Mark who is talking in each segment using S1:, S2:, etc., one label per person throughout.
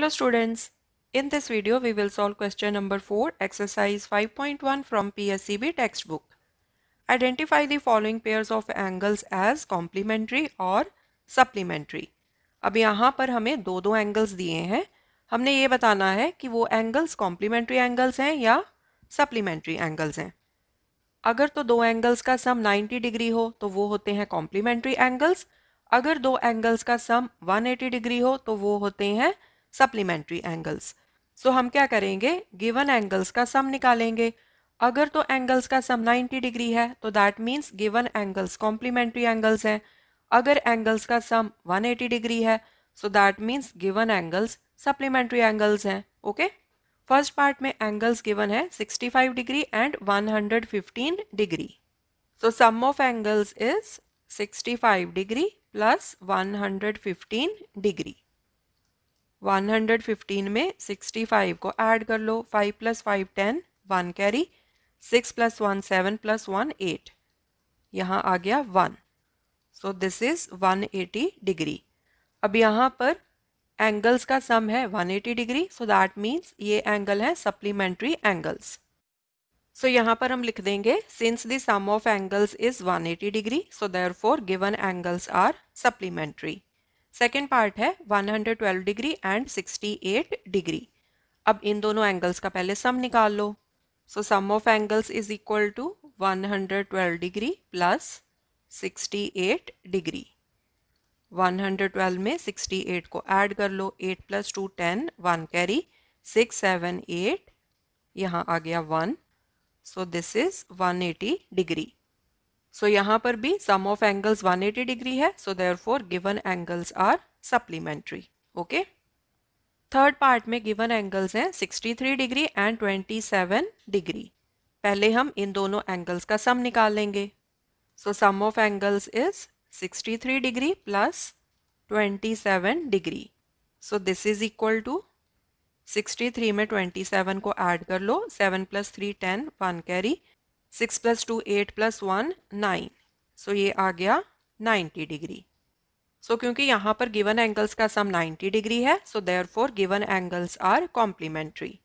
S1: Hello students, in this video we will solve question number 4 exercise 5.1 from PSCB textbook. Identify the following pairs of angles as complementary or supplementary. अब यहाँ पर हमें दो दो angles दिए हैं हमने ये बताना है कि वो एंगल्स कॉम्प्लीमेंट्री एंगल्स हैं या सप्लीमेंट्री एंगल्स हैं अगर तो दो एंगल्स का सम 90 डिग्री हो तो वो होते हैं कॉम्प्लीमेंट्री एंगल्स अगर दो एंगल्स का सम 180 डिग्री हो तो वो होते हैं सप्लीमेंट्री एंगल्स सो हम क्या करेंगे गिवन एंगल्स का सम निकालेंगे अगर तो एंगल्स का सम 90 डिग्री है तो that means given angles complementary angles हैं अगर एंगल्स का सम 180 डिग्री है so that means given angles supplementary angles हैं ओके फर्स्ट पार्ट में एंगल्स गिवन है 65 degree and 115 degree so sum of angles is 65 degree plus 115 degree 115 में 65 को add कर लो 5 plus five ten one carry 6 plus one seven plus one eight यहाँ आ गया one so this is 180 degree अब यहाँ पर एंगल्स का सम है 180 डिग्री सो दैट मीन्स ये एंगल है सप्लीमेंट्री एंगल्स सो यहाँ पर हम लिख देंगे since the sum of angles is 180 degree so therefore given angles are supplementary second part है 112 डिग्री एंड 68 डिग्री अब इन दोनों एंगल्स का पहले सम निकाल लो so sum of angles is equal to 112 degree plus 68 degree 112 में 68 को add कर लो 8 plus two ten one carry six seven eight यहाँ आ गया one so this is 180 degree so so, यहाँ पर भी सम ऑफ एंगल्स 180 डिग्री है so therefore given angles are supplementary okay third part में गिवन एंगल्स हैं 63 डिग्री एंड 27 डिग्री पहले हम इन दोनों एंगल्स का सम निकाल लेंगे so sum of angles is 63 degree plus 27 degree so this is equal to 63 में 27 को ऐड कर लो 7 plus three ten one carry six plus two eight plus one nine so ये आ गया नाइन्टी डिग्री सो क्योंकि यहाँ पर गिवन एंगल्स का सम नाइन्टी डिग्री है so therefore given angles are complementary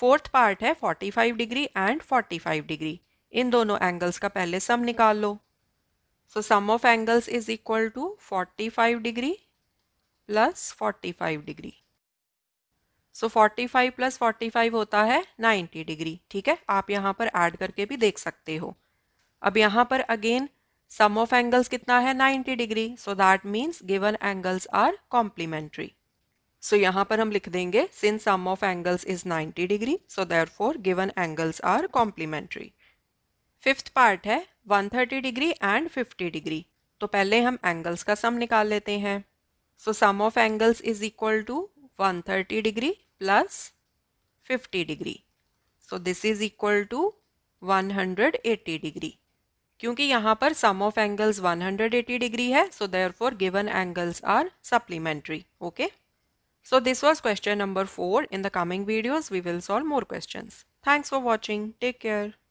S1: fourth part है forty five degree and forty five degree इन दोनों एंगल्स का पहले सम निकाल लो so sum of angles is equal to forty five degree plus forty five degree so 45 plus 45 होता है 90 degree ठीक है आप यहाँ पर ऐड करके भी देख सकते हो अब यहाँ पर अगेन सम ऑफ एंगल्स कितना है 90 degree so that means given angles are complementary so यहाँ पर हम लिख देंगे since sum of angles is 90 degree so therefore given angles are complementary fifth part है 130 डिग्री एंड 50 डिग्री तो पहले हम एंगल्स का सम निकाल लेते हैं so sum of angles is equal to 130 degree plus 50 degree. So this is equal to 180 degree. क्योंकि यहाँ पर sum of angles 180 degree है, so therefore given angles are supplementary. Okay? So this was question number 4. In the coming videos, we will solve more questions. Thanks for watching. Take care.